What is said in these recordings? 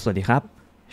สวัสดีครับ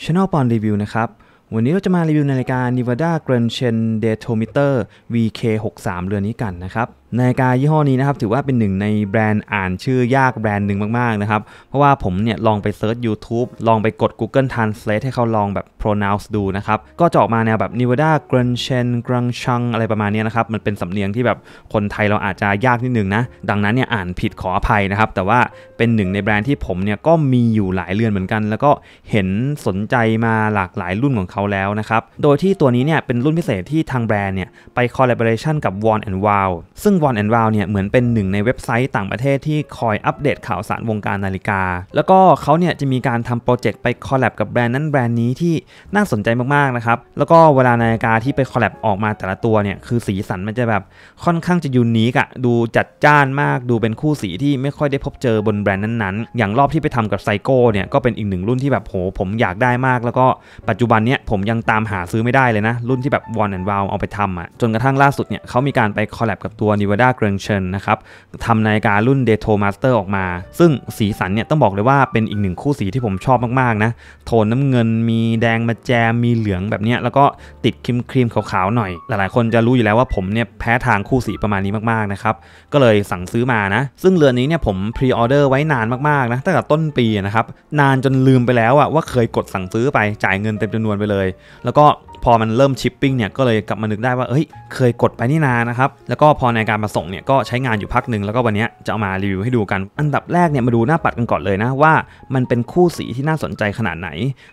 Channel ปอนรีวิวนะครับ วันนี้เราจะมารีวิวในรายการ Nevada Grand Chain Datometer VK63 เรือนี้กันนะครับนาฬิกายี่ห้อนี้นะครับ ถือว่าเป็นหนึ่งในแบรนด์อ่านชื่อยากแบรนด์หนึ่งมากๆนะครับ เพราะว่าผมเนี่ย ลองไปเซิร์ช YouTube ลองไปกด Google Translate ให้เขาลองแบบ pronounce ดูนะครับ ก็จะออกมาแนวแบบ Nevada g r a n c h e n g r a n c h u n g อะไรประมาณนี้นะครับ มันเป็นสำเนียงที่แบบคนไทยเราอาจจะยากนิดนึงนะ ดังนั้นเนี่ย อ่านผิดขออภัยนะครับ แต่ว่าเป็นหนึ่ง ในแบรนด์ที่ผมเนี่ยก็มีอยู่หลายเรือนเหมือนกัน แล้วก็เห็นสนใจมาหลากหลายรุ่นของเขาแล้วนะครับโดยที่ตัวนี้เนี่ยเป็นรุ่นพิเศษที่ทางแบรนด์เนี่ยไป collaboration กับ Warn and Wow ซึ่งวอนแอนวาวเนี่ยเหมือนเป็นหนึ่งในเว็บไซต์ต่างประเทศที่คอยอัปเดตข่าวสารวงการนาฬิกา แล้วก็เขาเนี่ยจะมีการทำโปรเจกต์ไปคอลแลบกับแบรนด์นั้นแบรนด์นี้ที่น่าสนใจมากๆนะครับ แล้วก็เวลานาฬิกาที่ไปคอลแลบออกมาแต่ละตัวเนี่ยคือสีสันมันจะแบบค่อนข้างจะยูนิคอะ ดูจัดจ้านมากดูเป็นคู่สีที่ไม่ค่อยได้พบเจอบนแบรนด์นั้นๆ อย่างรอบที่ไปทำกับไซโก้เนี่ยก็เป็นอีกหนึ่งรุ่นที่แบบโหผมอยากได้มาก แล้วก็ปัจจุบันเนี่ยผมยังตามหาซื้อไม่ได้เลยนะ รุ่นที่แบบวอนแอนวาวเอาไปทำอะจนกระทั่งล่าสุดเนี่ยเขามีการไปคอลแลบกับตัวนวดาเกรงเชนนะครับทำนาฬิการุ่นเดโทมาสเตอร์ออกมา ซึ่งสีสันเนี่ย ต้องบอกเลยว่าเป็นอีกหนึ่งคู่สีที่ผมชอบมากๆนะ โทนน้ำเงินมีแดงมาแจมมีเหลืองแบบนี้ แล้วก็ติดครีมครีมขาวๆหน่อย หลาย ๆ คนจะรู้อยู่แล้วว่าผมเนี่ย แพ้ทางคู่สีประมาณนี้มาก ๆ นะครับ ก็เลยสั่งซื้อมานะ ซึ่งเรือนนี้เนี่ย ผมพรีออเดอร์ไว้นานมากๆนะตั้งแต่ต้นปีนะครับนานจนลืมไปแล้วอะว่าเคยกดสั่งซื้อไปจ่ายเงินเต็มจำนวนไปเลย แล้วก็พอมันเริ่มชิปปิ้งเนี่ยก็เลยกลับมานึกได้ว่าเฮ้ย เคยกดไปนี่นานะครับ แล้วก็พอในการมาส่งเนี่ยก็ใช้งานอยู่พักหนึ่งแล้วก็วันนี้จะเอามารีวิวให้ดูกัน อันดับแรกเนี่ยมาดูหน้าปัดกันก่อนเลยนะว่า มันเป็นคู่สีที่น่าสนใจขนาดไหน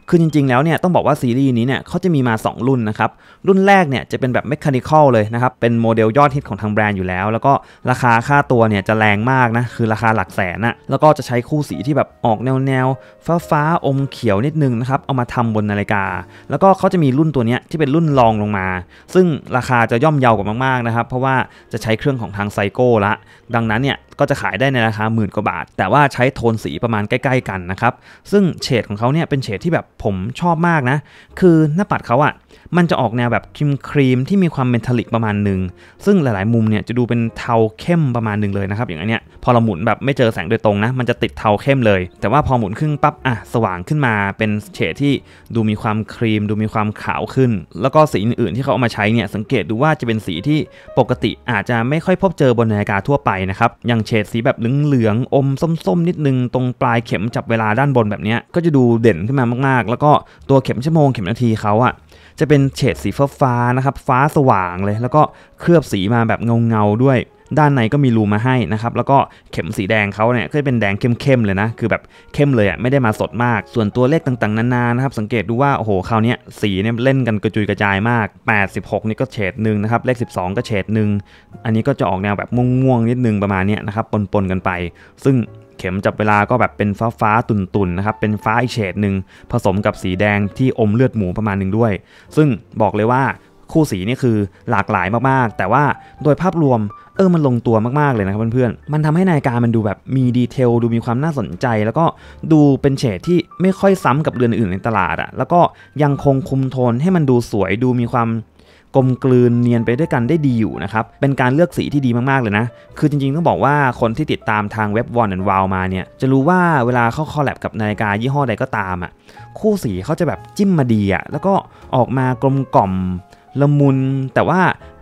คือจริงๆแล้วเนี่ยต้องบอกว่าซีรีส์นี้เนี่ยเขาจะมีมา2 รุ่นนะครับ รุ่นแรกเนี่ยจะเป็นแบบเมคานิคอลเลยนะครับ เป็นโมเดลยอดฮิตของทางแบรนด์อยู่แล้ว แล้วก็ราคาค่าตัวเนี่ยจะแรงมากนะ คือราคาหลักแสนอะแล้วก็จะใช้คู่สีที่แบบออกแนวแนวฟ้าฟ้าอมเขียวนิดนึงนะครับเอามาทำบนนาฬิกา แล้วก็เขาจะมีรุ่นตัวนี้ี้ที่เป็นรุ่นรองลงมา ซึ่งราคาจะย่อมเยาวกว่ามากๆนะครับ เพราะว่าจะใช้เครื่องของทางไซโก้ละ ดังนั้นเนี่ยก็จะขายได้ในราคาหมื่นกว่าบาท แต่ว่าใช้โทนสีประมาณใกล้ ๆกันนะครับ ซึ่งเฉดของเขาเนี่ยเป็นเฉดที่แบบผมชอบมากนะ คือหน้าปัดเขาอะ่ะ มันจะออกแนวแบบครีมครีมที่มีความเมทัลลิกประมาณหนึ่งซึ่งหลายๆมุมเนี่ยจะดูเป็นเทาเข้มประมาณหนึ่งเลยนะครับอย่างอันเนี้ย พอเราหมุนแบบไม่เจอแสงโดยตรงนะมันจะติดเทาเข้มเลย แต่ว่าพอหมุนครึ่งปั๊บอ่ะสว่างขึ้นมาเป็นเฉดที่ดูมีความครีมดูมีความขาวขึ้น แล้วก็สีอื่นๆที่เขาเอามาใช้เนี่ยสังเกตดูว่าจะเป็นสีที่ปกติอาจจะไม่ค่อยพบเจอบนนาฬิกาทั่วไปนะครับอย่างเฉดสีแบบเหลืองๆอมส้มๆนิดนึงตรงปลายเข็มจับเวลาด้านบนแบบนี้ก็จะดูเด่นขึ้นมามากๆ แล้วก็ตัวเข็มชั่วโมงเข็มนาทีเขาอะจะเป็นเฉดสีฟ้าๆนะครับ ฟ้าสว่างเลย แล้วก็เคลือบสีมาแบบเงาๆด้วยด้านในก็มีรูมาให้นะครับ แล้วก็เข็มสีแดงเขาเนี่ยก็จะเป็นแดงเข้มๆเลยนะ คือแบบเข้มเลยอ่ะ ไม่ได้มาสดมาก ส่วนตัวเลขต่างๆนานานะครับ สังเกตดูว่าโอ้โหคราวนี้สีเนี่ยเล่นกันกระจุยกระจายมาก 86 นี่ก็เฉดหนึ่งนะครับ เลข 12 ก็เฉดหนึ่งอันนี้ก็จะออกแนวแบบม่วงๆนิดนึงประมาณนี้นะครับ ปนๆกันไป ซึ่งเข็มจับเวลาก็แบบเป็นฟ้าฟ้าตุนๆนนะครับ เป็นฟ้าอีเฉดหนึ่งผสมกับสีแดงที่อมเลือดหมูประมาณหนึ่งด้วย ซึ่งบอกเลยว่าคู่สีนี่คือหลากหลายมากๆ แต่ว่าโดยภาพรวมเออ มันลงตัวมากๆเลยนะครับเพื่อนๆมันทำให้นาฬิกา มันดูแบบมีดีเทล ดูมีความน่าสนใจ แล้วก็ดูเป็นเฉดที่ไม่ค่อยซ้ำกับเรือนอื่นในตลาดอะ่ะแล้วก็ยังคงคุมโทนให้มันดูสวย ดูมีความ กลมกลืน เนียนไปด้วยกันได้ดีอยู่นะครับ เป็นการเลือกสีที่ดีมากๆเลยนะ คือจริงๆต้องบอกว่าคนที่ติดตามทางเว็บวอนแอนวาวมาเนี่ย จะรู้ว่าเวลาเขาคอลแลบกับนาฬิกายี่ห้อใดก็ตามอะ่ะคู่สีเขาจะแบบจิ้มมาดีอะ่ะแล้วก็ออกมากลมกล่อมละมุนแต่ว่า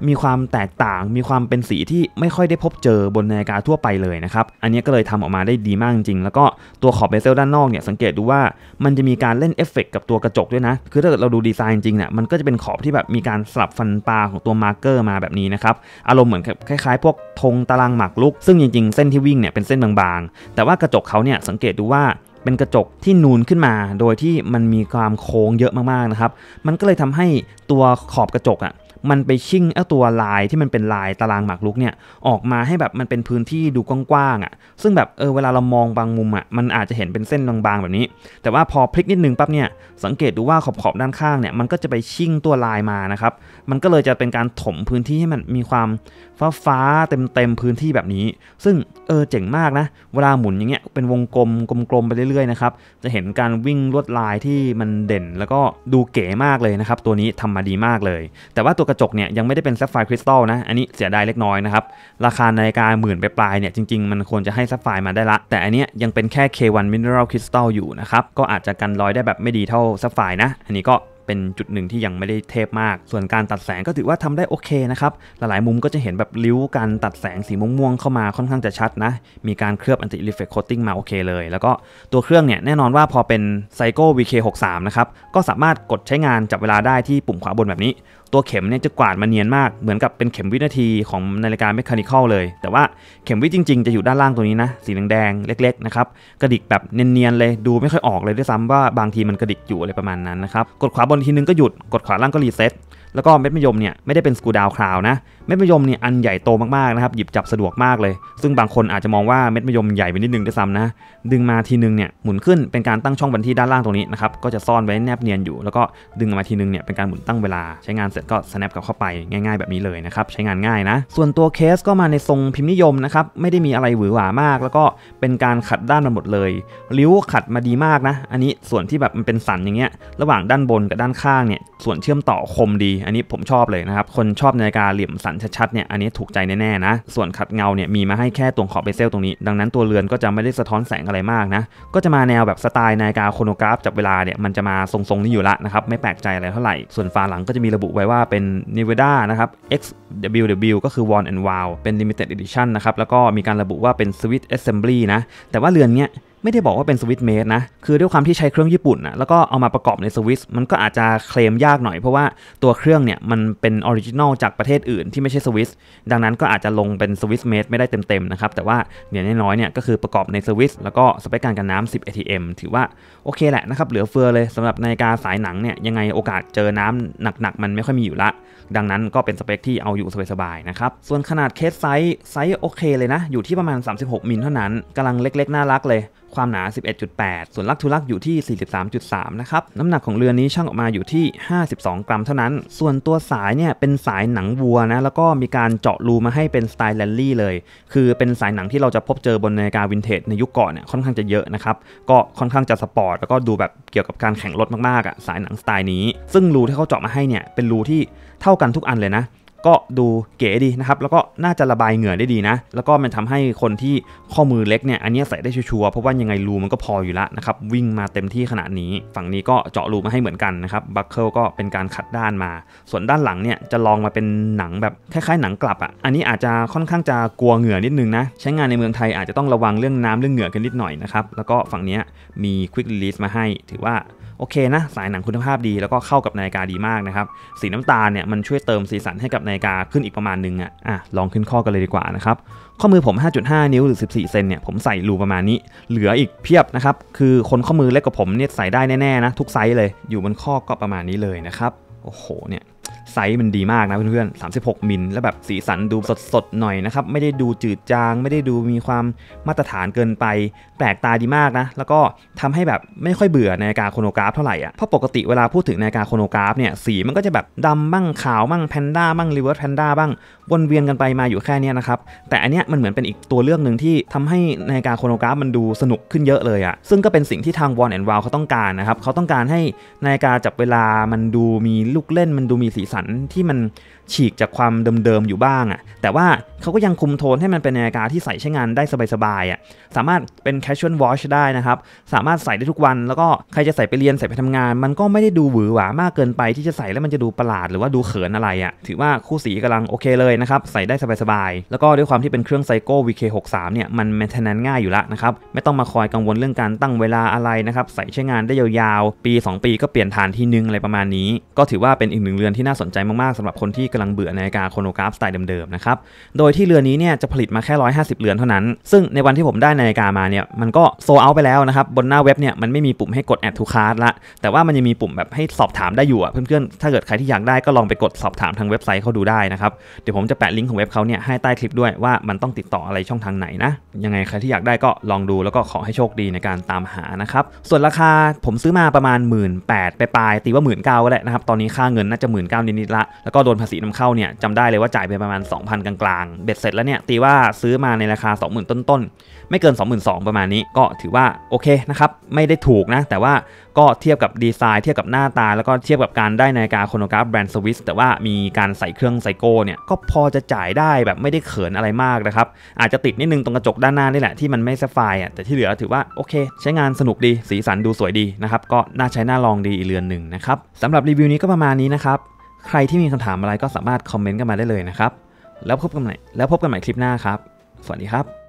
มีความแตกต่างมีความเป็นสีที่ไม่ค่อยได้พบเจอบนนาฬิกาทั่วไปเลยนะครับอันนี้ก็เลยทำออกมาได้ดีมากจริงแล้วก็ตัวขอบเบเซลด้านนอกเนี่ยสังเกตดูว่ามันจะมีการเล่นเอฟเฟกกับตัวกระจกด้วยนะคือถ้าเกิดเราดูดีไซน์จริงเนี่ยมันก็จะเป็นขอบที่แบบมีการสลับฟันปลาของตัวมาร์เกอร์มาแบบนี้นะครับอารมณ์เหมือนคล้ายๆพวกธงตารางหมากลุกซึ่งจริงๆ เส้นที่วิ่งเนี่ยเป็นเส้นบางๆ แต่ว่ากระจกเขาเนี่ยสังเกตดูว่าเป็นกระจกที่นูนขึ้นมา โดยที่มันมีความโค้งเยอะมากๆนะครับ มันก็เลยทำให้ตัวขอบกระจกอะ่ะมันไปชิ่งไอ้ตัวลายที่มันเป็นลายตารางหมากรุกเนี่ยออกมาให้แบบมันเป็นพื้นที่ดูกว้างๆอะ่ะ ซึ่งแบบเออเวลาเรามองบางมุมอะ่ะมันอาจจะเห็นเป็นเส้นบางๆแบบนี้ แต่ว่าพอพลิกนิดนึงปั๊บเนี่ยสังเกตดูว่าขอบๆด้านข้างเนี่ยมันก็จะไปชิ่งตัวลายมานะครับ มันก็เลยจะเป็นการถมพื้นที่ให้มันมีความฟ้าฟ้าเต็มๆพื้นที่แบบนี้ ซึ่งเออเจ๋งมากนะ เวลาหมุนอย่างเงี้ยเป็นวงกลมกลมๆไปเรื่อยๆนะครับจะเห็นการวิ่งลวดลายที่มันเด่นแล้วก็ดูเก๋มากเลยนะครับตัวนี้ทำมาดีมากเลย แต่ว่าตัวกระจกเนี่ยยังไม่ได้เป็นแซฟไฟร์คริสตัลนะ อันนี้เสียดายเล็กน้อยนะครับ ราคานาฬิกาหมื่นไปปลายเนี่ย จริงๆ มันควรจะให้แซฟไฟร์มาได้ละ แต่อันนี้ยังเป็นแค่ K1 Mineral Crystal อยู่นะครับ ก็อาจจะกันรอยได้แบบไม่ดีเท่าแซฟไฟร์นะ อันนี้ก็เป็นจุดหนึ่งที่ยังไม่ได้เทพมาก ส่วนการตัดแสงก็ถือว่าทำได้โอเคนะครับ หลายๆมุมก็จะเห็นแบบริ้วการตัดแสงสีม่วงๆเข้ามาค่อนข้างจะชัดนะ มีการเคลือบ anti reflect coating มาโอเค เลย แล้วก็ตัวเครื่องเนี่ยแน่นอนว่าพอเป็น Seiko VK63 นะครับ ก็สามารถกดใช้งานจับเวลาได้ที่ปุ่มขวาบนแบบนี้ตัวเข็มเนี่ยจะกวาดมาเนียนมาก เหมือนกับเป็นเข็มวินาทีของนาฬิกาเมคานิคอลเลย แต่ว่าเข็มวิจริงๆ จะอยู่ด้านล่างตัวนี้นะ สีแดงๆเล็กๆนะครับ กระดิกแบบเนียนๆ เลย ดูไม่ค่อยออกเลยด้วยซ้ำว่าบางทีมันกระดิกอยู่อะไรประมาณนั้นนะครับ กดขวาบนทีนึงก็หยุด กดขวาล่างก็รีเซ็ตแล้วก็เม็ดมะยมเนี่ยไม่ได้เป็นสกูดาวคราวนะเม็ดมะยมเนี่ยอันใหญ่โตมากๆนะครับหยิบจับสะดวกมากเลย ซึ่งบางคนอาจจะมองว่าเม็ดมะยมใหญ่ไปนิดนึงด้วยซ้ำนะดึงมาทีนึงเนี่ยหมุนขึ้นเป็นการตั้งช่องบันที่ด้านล่างตรงนี้นะครับก็จะซ่อนไว้แนบเนียนอยู่แล้วก็ดึงมาทีนึงเนี่ยเป็นการหมุนตั้งเวลาใช้งานเสร็จก็ snap กลับเข้าไปง่ายๆ แบบนี้เลยนะครับใช้งานง่ายนะ ส่วนตัวเคสก็มาในทรงพิมพ์นิยมนะครับไม่ได้มีอะไรหวือหวามาก แล้วก็เป็นการขัดด้านมาหมดเลยริ้วขัดมาดีมากนะอันนี้ส่วนที่แบบมันเป็นสันอย่างเงี้ยระหว่างด้านบนกับด้านข้างเนี่ยส่วนเชื่อมต่อคมดีอันนี้ผมชอบเลยนะครับ คนชอบนาฬิกาเหลี่ยมสันชัดๆเนี่ย อันนี้ถูกใจแน่ๆนะ ส่วนขัดเงาเนี่ยมีมาให้แค่ตรงขอบเบเซลตรงนี้ ดังนั้นตัวเรือนก็จะไม่ได้สะท้อนแสงอะไรมากนะ ก็จะมาแนวแบบสไตล์นาฬิกาโครโนกราฟจับเวลาเนี่ยมันจะมาทรงๆนี้อยู่ละนะครับไม่แปลกใจอะไรเท่าไหร่ ส่วนฝาหลังก็จะมีระบุไว้ว่าเป็นนิเวด้านะครับ XWW ก็คือ One and Wow เป็น Limited Edition นะครับแล้วก็มีการระบุว่าเป็น Swiss Assembly นะ แต่ว่าเรือนเนี้ยไม่ได้บอกว่าเป็นสวิตเมดนะ คือด้วยความที่ใช้เครื่องญี่ปุ่นนะแล้วก็เอามาประกอบในสวิส มันก็อาจจะเคลมยากหน่อย เพราะว่าตัวเครื่องเนี่ยมันเป็นออริจินอลจากประเทศอื่น ที่ไม่ใช่สวิส ดังนั้นก็อาจจะลงเป็นสวิสเมดไม่ได้เต็มๆนะครับ แต่ว่าอย่างน้อยๆเนี่ยก็คือประกอบในสวิส แล้วก็สเปคการกันน้ำ 10 ATM ถือว่าโอเคแหละนะครับ เหลือเฟือเลยสำหรับนาฬิกาสายหนังเนี่ยยังไงโอกาสเจอน้ำหนักๆมันไม่ค่อยมีอยู่ละ ดังนั้นก็เป็นสเปคที่เอาอยู่สบายๆนะครับ ส่วนขนาดเคสไซส์ไซส์โอเคเลยนะ อยู่ที่ประมาณ 36มิลเท่านั้นกำลังเล็กๆน่ารักเลยความหนา 11.8 ส่วนลักทุลักอยู่ที่ 43.3 นะครับ น้ำหนักของเรือนี้ช่างออกมาอยู่ที่ 52 กรัม เท่านั้น ส่วนตัวสายเนี่ยเป็นสายหนังวัวนะ แล้วก็มีการเจาะรูมาให้เป็นสไตล์แลนลี่เลย คือเป็นสายหนังที่เราจะพบเจอบนนาฬิกาวินเทจในยุคก่อนเนี่ยค่อนข้างจะเยอะนะครับ ก็ค่อนข้างจะสปอร์ตแล้วก็ดูแบบเกี่ยวกับการแข่งรถมาก ๆอะ่ะสายหนังสไตล์นี้ ซึ่งรูที่เขาเจาะมาให้เนี่ยเป็นรูที่เท่ากันทุกอันเลยนะก็ดูเก๋ดีนะครับ แล้วก็น่าจะระบายเหงื่อได้ดีนะ แล้วก็มันทำให้คนที่ข้อมือเล็กเนี่ย อันนี้ใส่ได้ชัวร์เพราะว่ายังไงรูมันก็พออยู่ละนะครับ วิ่งมาเต็มที่ขนาดนี้ ฝั่งนี้ก็เจาะรูมาให้เหมือนกันนะครับ บัคเกิลก็เป็นการขัดด้านมา ส่วนด้านหลังเนี่ยจะลองมาเป็นหนังแบบคล้ายๆหนังกลับอะ่ะ อันนี้อาจจะค่อนข้างจะกลัวเหงื่อนิดนึงนะ ใช้งานในเมืองไทยอาจจะต้องระวังเรื่องน้ำเรื่องเหงื่อกันนิดหน่อยนะครับ แล้วก็ฝั่งนี้มีควิกีลิสมาให้ถือว่าโอเคนะสายหนังคุณภาพดีแล้วก็เข้ากับนาฬิกา ดีมากนะครับ สีน้ำตาลเนี่ย มันช่วยเติมสีสันให้กับนาฬิกา ขึ้นอีกประมาณนึงอ่ะอ่ะลองขึ้นข้อกันเลยดีกว่านะครับข้อมือผม 5.5 นิ้วหรือ 14เซนเนี่ยผมใส่รูประมาณนี้ เหลืออีกเพียบนะครับคือคนข้อมือเล็กกว่าผมเนี่ยใส่ได้แน่ๆนะ ทุกไซส์เลยอยู่บนข้อก็ประมาณนี้เลยนะครับโอ้โห เนี่ยไซส์มันดีมากนะเพื่อนๆ36 มิลแล้วแบบสีสันดูสดๆหน่อยนะครับไม่ได้ดูจืดจางไม่ได้ดูมีความมาตรฐานเกินไป แปลกตาดีมากนะ แล้วก็ทำให้แบบไม่ค่อยเบื่อนาฬิกาโครโนกราฟเท่าไหร่อ่ะเพราะปกติเวลาพูดถึงนาฬิกาโครโนกราฟเนี่ยสีมันก็จะแบบดำบ้าง ขาวบ้างแพนด้าบ้างรีเวิร์สแพนด้าบ้าง วนเวียนกันไปมาอยู่แค่นี้นะครับ แต่อันเนี้ยมันเหมือนเป็นอีกตัวเลือกหนึ่งที่ทำให้นาฬิกาโครโนกราฟ มันดูสนุกขึ้นเยอะเลยอ่ะซึ่งก็เป็นสิ่งที่ทางวอนแอนด์วาวเขาต้องการนะครับเขาต้องการให้นกาจับเวลามันดูมีลูกเล่นมันดูมีสีสันที่มันฉีกจากความเดิมๆอยู่บ้างอ่ะแต่ว่าเขาก็ยังคุมโทนให้มันเป็นนาฬิกาที่ใส่ใช้งานได้สบายๆอ่ะสามารถเป็น casual watch ได้นะครับสามารถใส่ได้ทุกวันแล้วก็ใครจะใส่ไปเรียนใส่ไปทำงาน มันก็ไม่ได้ดูหวือหวามากเกินไป ที่จะใส่แล้วมันจะดูประหลาดหรือว่าดูเขินอะไรอ่ะถือว่าคู่สีกำลังโอเคเลยนะครับใส่ได้สบายๆ แล้วก็ด้วยความที่เป็นเครื่องไซโก้ VK63 เนี่ยมัน maintenance ง่ายอยู่ละนะครับไม่ต้องมาคอยกังวลเรื่องการตั้งเวลาอะไรนะครับใส่ใช้งานได้ยาวๆปี 2 ปีก็เปลี่ยนฐานทีนึงอะไรประมาณนี้ก็ถือว่าเป็นอีกหนึ่งเรือนที่น่าสนใจมากๆสำหรับคนที่กำลังเบื่อนาฬิกาโครโนกราฟสไตล์เดิมๆ นะครับ โดยที่เรือนี้เนี่ยจะผลิตมาแค่ 150 เรือนเท่านั้น ซึ่งในวันที่ผมได้นาฬิกามาเนี่ยมันก็โซเอาไปแล้วนะครับ บนหน้าเว็บเนี่ยมันไม่มีปุ่มให้กดแอดทูคาร์ดละ แต่ว่ามันยังมีปุ่มแบบให้สอบถามได้อยู่อ่ะเพื่อนๆ ถ้าเกิดใครที่อยากได้ก็ลองไปกดสอบถามทางเว็บไซต์เขาดูได้นะครับ เดี๋ยวผมจะแปะลิงก์ของเว็บเขาเนี่ยให้ใต้คลิปด้วยว่ามันต้องติดต่ออะไรช่องทางไหนนะ ยังไงใครที่อยากได้ก็ลองดูแล้วก็ขอให้โชคดีในการตามหานะครับส่วนราคาผมซื้อมาประมาณ 1 8ื่นแปดไปปลายตีว่าหมื่นเก้าก็หละนะครับตอนนี้ค่าเงินน่าจะหมื่นเก้านิดๆละแล้วก็โดนภาษีนำเข้าเนี่ยจำได้เลยว่าจ่ายไปประมาณ 2,000 กลางๆ เบ็ดเสร็จแล้วเนี่ยตีว่าซื้อมาในราคา 20,000 ต้นๆ ไม่เกิน 22,000 ประมาณนี้ก็ถือว่าโอเคนะครับ ไม่ได้ถูกนะ แต่ว่าก็เทียบกับดีไซน์เทียบกับหน้าตา แล้วก็เทียบกับการได้นาฬิกาโคโนกราฟแบรนด์สวิสแต่ว่ามีการใส่เครื่องไซโก้เนี่ยก็พอจะจ่ายได้แบบไม่ได้เขินอะไรมากนะครับ อาจจะติดนิดนึงตรงกระจกด้านหน้านี่แหละที่มันไม่สฟายอ่ะแต่ที่เหลือถือว่าโอเค ใช้งานสนุกดีสีสันดูสวยดีนะครับก็น่าใช้น่าลองดีอีกเรือนหนึ่งนะครับสำหรับรีวิวนี้ก็ประมาณนี้นะครับใครที่มีคำถามอะไรก็สามารถคอมเมนต์กันมาได้เลยนะครับ แล้วพบกันใหม่แล้วพบกันใหม่คลิปหน้าครับ สวัสดีครับ